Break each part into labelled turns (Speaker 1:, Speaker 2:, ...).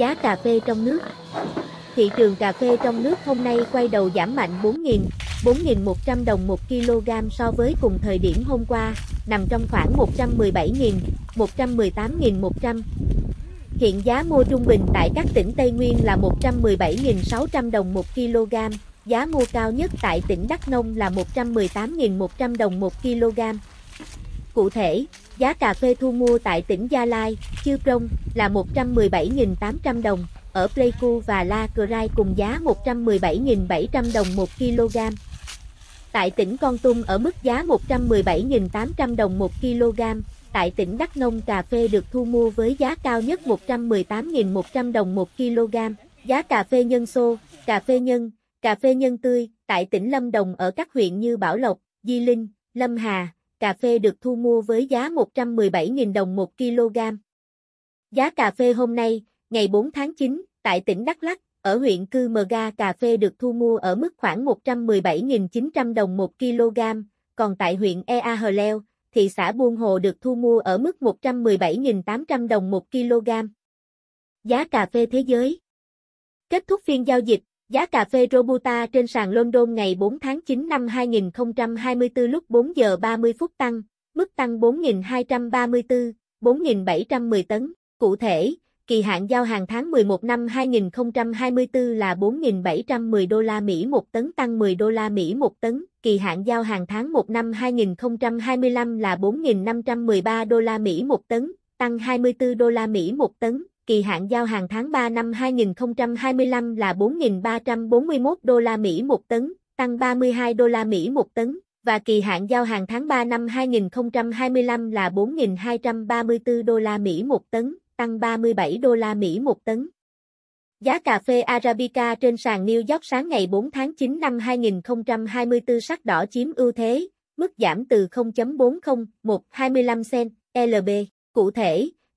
Speaker 1: giá cà phê trong nước. Thị trường cà phê trong nước hôm nay quay đầu giảm mạnh 4.000, 4.100 đồng 1 kg so với cùng thời điểm hôm qua, nằm trong khoảng 117.000, 118.100. Hiện giá mua trung bình tại các tỉnh Tây Nguyên là 117.600 đồng 1 kg, giá mua cao nhất tại tỉnh Đắk Nông là 118.100 đồng 1 kg. Cụ thể, Giá cà phê thu mua tại tỉnh Gia Lai, Chư Prong là 117.800 đồng, ở Pleiku và La Crai cùng giá 117.700 đồng 1 kg. Tại tỉnh Con Tum ở mức giá 117.800 đồng 1 kg, tại tỉnh Đắk Nông cà phê được thu mua với giá cao nhất 118.100 đồng 1 kg. Giá cà phê nhân xô, cà phê nhân, cà phê nhân tươi tại tỉnh Lâm Đồng ở các huyện như Bảo Lộc, Di Linh, Lâm Hà, cà phê được thu mua với giá 117.000 đồng 1 kg. Giá cà phê hôm nay, ngày 4 tháng 9, tại tỉnh Đắk Lắk, ở huyện Cư Mờ Ga cà phê được thu mua ở mức khoảng 117.900 đồng 1 kg, còn tại huyện Ea Hờ Leo, thị xã Buôn Hồ được thu mua ở mức 117.800 đồng 1 kg. Giá cà phê thế giới Kết thúc phiên giao dịch, Giá cà phê Robusta trên sàn London ngày 4 tháng 9 năm 2024 lúc 4 giờ 30 phút tăng, mức tăng 4.234, 4.710 tấn. Cụ thể, kỳ hạn giao hàng tháng 11 năm 2024 là 4.710 đô la Mỹ một tấn tăng 10 đô la Mỹ một tấn, kỳ hạn giao hàng tháng 1 năm 2025 là 4.513 đô la Mỹ một tấn, tăng 24 đô la Mỹ một tấn, kỳ hạn giao hàng tháng 3 năm 2025 là 4.341 đô la Mỹ một tấn, tăng 32 đô la Mỹ một tấn, và kỳ hạn giao hàng tháng 3 năm 2025 là 4.234 đô la Mỹ một tấn, tăng 37 đô la Mỹ một tấn. Giá cà phê Arabica trên sàn New York sáng ngày 4 tháng 9 năm 2024 sắc đỏ chiếm ưu thế, mức giảm từ 0.40125 cent LB. Cụ thể,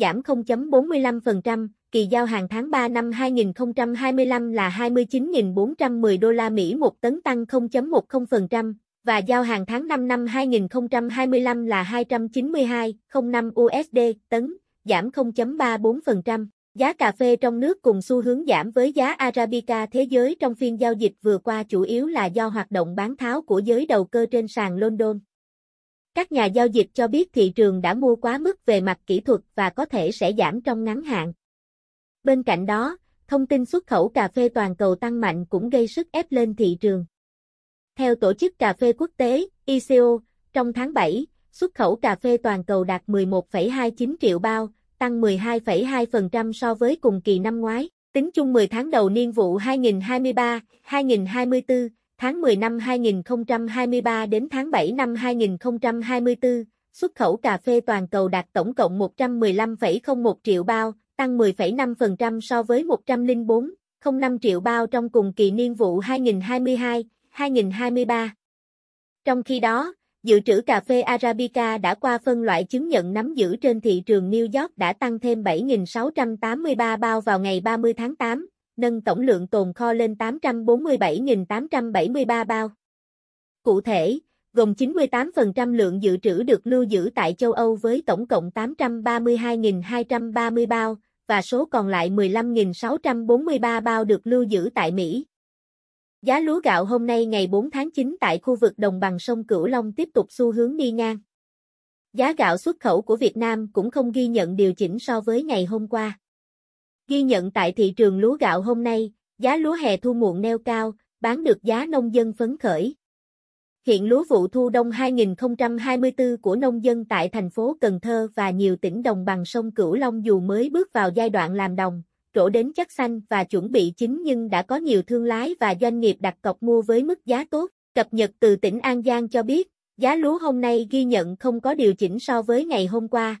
Speaker 1: giảm 0.45%, kỳ giao hàng tháng 3 năm 2025 là 29.410 đô la Mỹ một tấn tăng 0.10%, và giao hàng tháng 5 năm 2025 là 292,05 USD tấn, giảm 0.34%. Giá cà phê trong nước cùng xu hướng giảm với giá Arabica thế giới trong phiên giao dịch vừa qua chủ yếu là do hoạt động bán tháo của giới đầu cơ trên sàn London. Các nhà giao dịch cho biết thị trường đã mua quá mức về mặt kỹ thuật và có thể sẽ giảm trong ngắn hạn. Bên cạnh đó, thông tin xuất khẩu cà phê toàn cầu tăng mạnh cũng gây sức ép lên thị trường. Theo Tổ chức Cà phê Quốc tế, ICO, trong tháng 7, xuất khẩu cà phê toàn cầu đạt 11,29 triệu bao, tăng 12,2% so với cùng kỳ năm ngoái. Tính chung 10 tháng đầu niên vụ 2023-2024, tháng 10 năm 2023 đến tháng 7 năm 2024, xuất khẩu cà phê toàn cầu đạt tổng cộng 115,01 triệu bao, tăng 10,5% so với 104,05 triệu bao trong cùng kỳ niên vụ 2022-2023. Trong khi đó, dự trữ cà phê Arabica đã qua phân loại chứng nhận nắm giữ trên thị trường New York đã tăng thêm 7.683 bao vào ngày 30 tháng 8, nâng tổng lượng tồn kho lên 847.873 bao. Cụ thể, gồm 98% lượng dự trữ được lưu giữ tại châu Âu với tổng cộng 832.230 bao, và số còn lại 15.643 bao được lưu giữ tại Mỹ. Giá lúa gạo hôm nay ngày 4 tháng 9 tại khu vực đồng bằng sông Cửu Long tiếp tục xu hướng đi ngang. Giá gạo xuất khẩu của Việt Nam cũng không ghi nhận điều chỉnh so với ngày hôm qua. Ghi nhận tại thị trường lúa gạo hôm nay, giá lúa hè thu muộn neo cao, bán được giá nông dân phấn khởi. Hiện lúa vụ thu đông 2024 của nông dân tại thành phố Cần Thơ và nhiều tỉnh đồng bằng sông Cửu Long dù mới bước vào giai đoạn làm đồng, trổ đến chất xanh và chuẩn bị chính nhưng đã có nhiều thương lái và doanh nghiệp đặt cọc mua với mức giá tốt. Cập nhật từ tỉnh An Giang cho biết, giá lúa hôm nay ghi nhận không có điều chỉnh so với ngày hôm qua,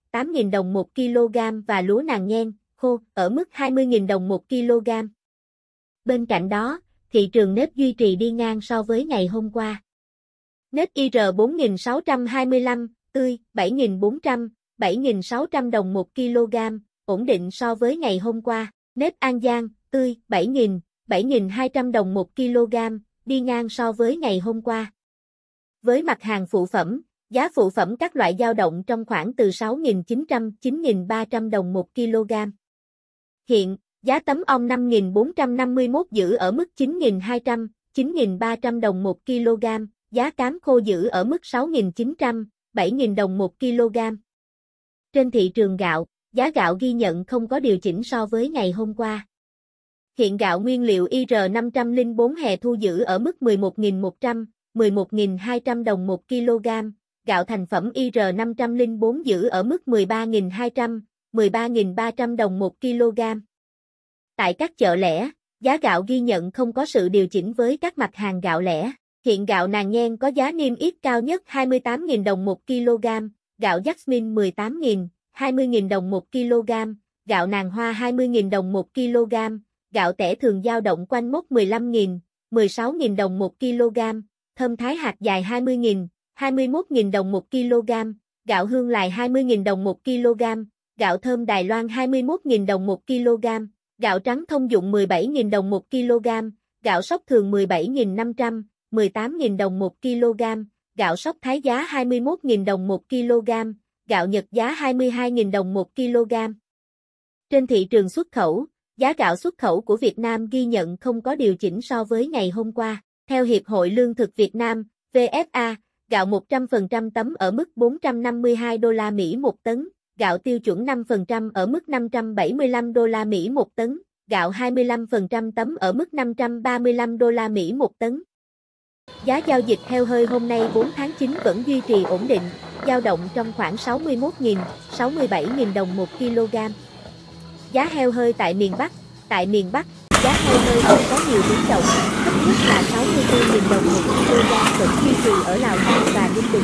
Speaker 1: 8.000 đồng 1 kg và lúa nàng nhen, khô ở mức 20.000 đồng 1 kg. Bên cạnh đó, thị trường nếp duy trì đi ngang so với ngày hôm qua. Nếp IR 4625, tươi 7400, 7600 đồng 1 kg, ổn định so với ngày hôm qua. Nếp An Giang, tươi 7000, 7200 đồng 1 kg, đi ngang so với ngày hôm qua. Với mặt hàng phụ phẩm, Giá phụ phẩm các loại dao động trong khoảng từ 6.900-9.300 đồng 1 kg. Hiện, giá tấm ong 5.451 giữ ở mức 9.200-9.300 đồng 1 kg, giá cám khô giữ ở mức 6.900-7.000 đồng 1 kg. Trên thị trường gạo, giá gạo ghi nhận không có điều chỉnh so với ngày hôm qua. Hiện gạo nguyên liệu IR504 hè thu giữ ở mức 11.100, 11.200 đồng 1 kg, gạo thành phẩm IR504 giữ ở mức 13.200, 13.300 đồng 1 kg. Tại các chợ lẻ, giá gạo ghi nhận không có sự điều chỉnh với các mặt hàng gạo lẻ. Hiện gạo nàng nhen có giá niêm yết cao nhất 28.000 đồng 1 kg, gạo jasmine 18.000, 20.000 đồng 1 kg, gạo nàng hoa 20.000 đồng 1 kg, gạo tẻ thường dao động quanh mốc 15.000, 16.000 đồng 1 kg, thơm thái hạt dài 20.000, 21.000 đồng 1 kg, gạo hương lài 20.000 đồng 1 kg, gạo thơm Đài Loan 21.000 đồng 1 kg, gạo trắng thông dụng 17.000 đồng 1 kg, gạo sóc thường 17.500, 18.000 đồng 1 kg, gạo sóc thái giá 21.000 đồng 1 kg, gạo nhật giá 22.000 đồng 1 kg. Trên thị trường xuất khẩu, giá gạo xuất khẩu của Việt Nam ghi nhận không có điều chỉnh so với ngày hôm qua. Theo Hiệp hội Lương thực Việt Nam, VFA, Gạo 100% tấm ở mức 452 đô la Mỹ một tấn, gạo tiêu chuẩn 5% ở mức 575 đô la Mỹ một tấn, gạo 25% tấm ở mức 535 đô la Mỹ một tấn. Giá giao dịch heo hơi hôm nay 4 tháng 9 vẫn duy trì ổn định, dao động trong khoảng 61.000, 67.000 đồng 1 kg. Giá heo hơi tại miền Bắc, tại miền Bắc, giá heo hơi không có nhiều biến động, xuất là 64.000 đồng một kg vẫn duy trì ở Lào Cai và Ninh Bình.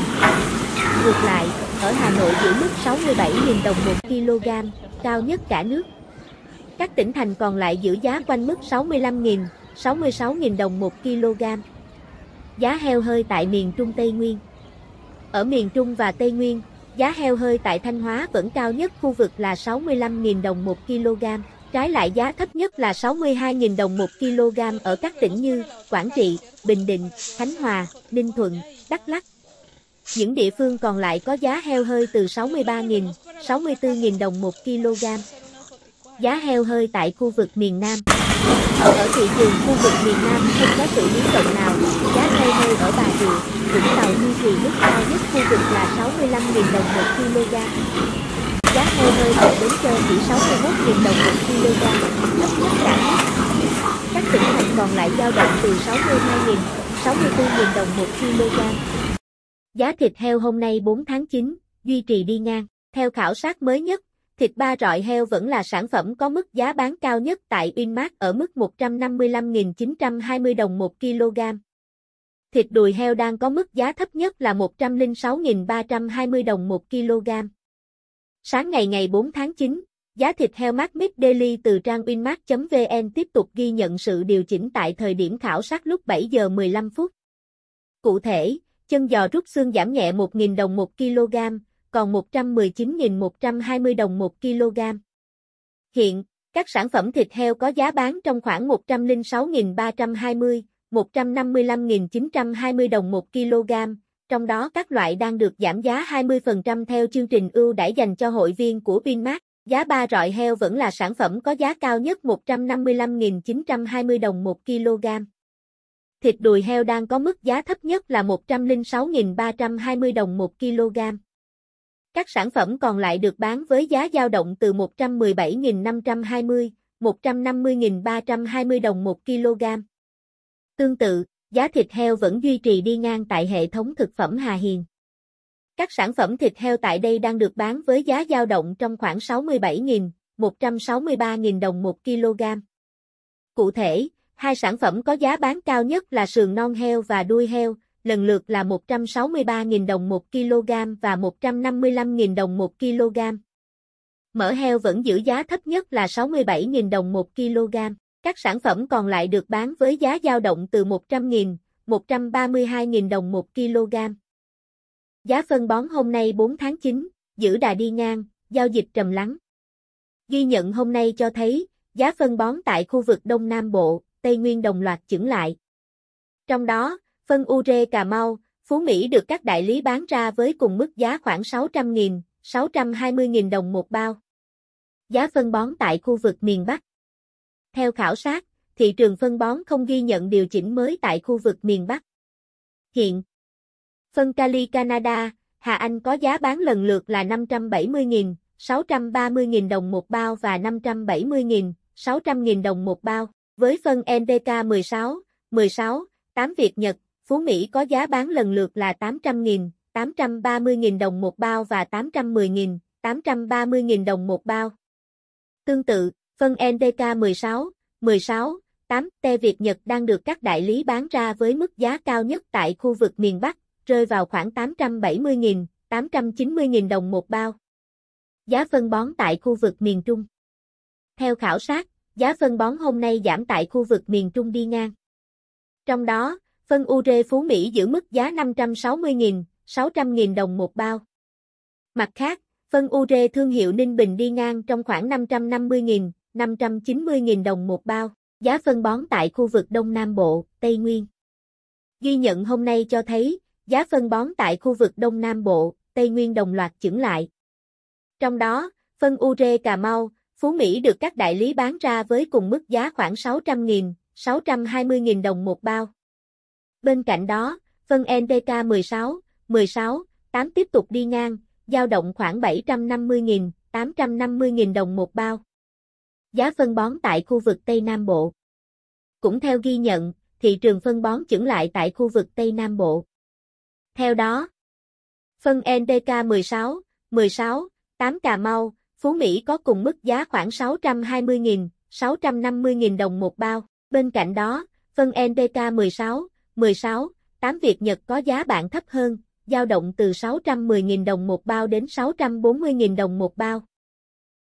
Speaker 1: Ngược lại, ở Hà Nội giữ mức 67.000 đồng một kg, cao nhất cả nước. Các tỉnh thành còn lại giữ giá quanh mức 65.000, 66.000 đồng một kg. Giá heo hơi tại miền Trung Tây Nguyên Ở miền Trung và Tây Nguyên, giá heo hơi tại Thanh Hóa vẫn cao nhất khu vực là 65.000 đồng một kg. Trái lại giá thấp nhất là 62.000 đồng 1 kg ở các tỉnh như Quảng Trị, Bình Định, Khánh Hòa, Ninh Thuận, Đắk Lắk. Những địa phương còn lại có giá heo hơi từ 63.000, 64.000 đồng 1 kg. Giá heo hơi tại khu vực miền Nam Ở thị trường khu vực miền Nam không có sự biến động nào, giá heo hơi ở Bà Rịa, Vũng Tàu duy trì mức cao nhất khu vực là 65.000 đồng 1 kg giá heo hơi tại bến tre chỉ 61.000 đồng một kg, thấp nhất cả nước. Các tỉnh thành còn lại giao động từ 62.000, 64.000 đồng một kg. Giá thịt heo hôm nay 4 tháng 9, duy trì đi ngang. Theo khảo sát mới nhất, thịt ba rọi heo vẫn là sản phẩm có mức giá bán cao nhất tại Vinmart ở mức 155.920 đồng 1 kg. Thịt đùi heo đang có mức giá thấp nhất là 106.320 đồng 1 kg. Sáng ngày ngày 4 tháng 9, giá thịt heo mát Mít Daily từ trang winmart.vn tiếp tục ghi nhận sự điều chỉnh tại thời điểm khảo sát lúc 7 giờ 15 phút. Cụ thể, chân giò rút xương giảm nhẹ 1.000 đồng 1 kg, còn 119.120 đồng 1 kg. Hiện, các sản phẩm thịt heo có giá bán trong khoảng 106.320, 155.920 đồng 1 kg, trong đó các loại đang được giảm giá 20% theo chương trình ưu đãi dành cho hội viên của Vinmart. Giá ba rọi heo vẫn là sản phẩm có giá cao nhất 155.920 đồng 1 kg. Thịt đùi heo đang có mức giá thấp nhất là 106.320 đồng 1 kg. Các sản phẩm còn lại được bán với giá dao động từ 117.520, 150.320 đồng 1 kg. Tương tự, giá thịt heo vẫn duy trì đi ngang tại hệ thống thực phẩm Hà Hiền. Các sản phẩm thịt heo tại đây đang được bán với giá dao động trong khoảng 67.000, 163.000 đồng 1 kg. Cụ thể, hai sản phẩm có giá bán cao nhất là sườn non heo và đuôi heo, lần lượt là 163.000 đồng 1 kg và 155.000 đồng 1 kg. Mỡ heo vẫn giữ giá thấp nhất là 67.000 đồng 1 kg. Các sản phẩm còn lại được bán với giá dao động từ 100.000, 132.000 đồng 1 kg. Giá phân bón hôm nay 4 tháng 9, giữ đà đi ngang, giao dịch trầm lắng. Ghi nhận hôm nay cho thấy, giá phân bón tại khu vực Đông Nam Bộ, Tây Nguyên đồng loạt chững lại. Trong đó, phân Ure Cà Mau, Phú Mỹ được các đại lý bán ra với cùng mức giá khoảng 600.000, 620.000 đồng một bao. Giá phân bón tại khu vực miền Bắc theo khảo sát, thị trường phân bón không ghi nhận điều chỉnh mới tại khu vực miền Bắc. Hiện, phân Cali Canada, Hà Anh có giá bán lần lượt là 570.000, 630.000 đồng một bao và 570.000, 600.000 đồng một bao. Với phân NPK 16, 16, 8 Việt Nhật, Phú Mỹ có giá bán lần lượt là 800.000, 830.000 đồng một bao và 810.000, 830.000 đồng một bao. Tương tự, Phân NDK 16, 16, 8 te Việt Nhật đang được các đại lý bán ra với mức giá cao nhất tại khu vực miền Bắc, rơi vào khoảng 870.000, 890.000 đồng một bao. Giá phân bón tại khu vực miền Trung Theo khảo sát, giá phân bón hôm nay giảm tại khu vực miền Trung đi ngang. Trong đó, phân ure Phú Mỹ giữ mức giá 560.000, 600.000 đồng một bao. Mặt khác, phân ure thương hiệu Ninh Bình đi ngang trong khoảng 550.000, 590.000 đồng một bao, giá phân bón tại khu vực Đông Nam Bộ, Tây Nguyên. Ghi nhận hôm nay cho thấy, giá phân bón tại khu vực Đông Nam Bộ, Tây Nguyên đồng loạt chững lại. Trong đó, phân ure Cà Mau, Phú Mỹ được các đại lý bán ra với cùng mức giá khoảng 600.000, 620.000 đồng một bao. Bên cạnh đó, phân NDK 16, 16, 8 tiếp tục đi ngang, giao động khoảng 750.000, 850.000 đồng một bao giá phân bón tại khu vực Tây Nam Bộ. Cũng theo ghi nhận, thị trường phân bón chững lại tại khu vực Tây Nam Bộ. Theo đó, phân NDK 16, 16, 8 Cà Mau, Phú Mỹ có cùng mức giá khoảng 620.000, 650.000 đồng một bao. Bên cạnh đó, phân NDK 16, 16, 8 Việt Nhật có giá bạn thấp hơn, dao động từ 610.000 đồng một bao đến 640.000 đồng một bao.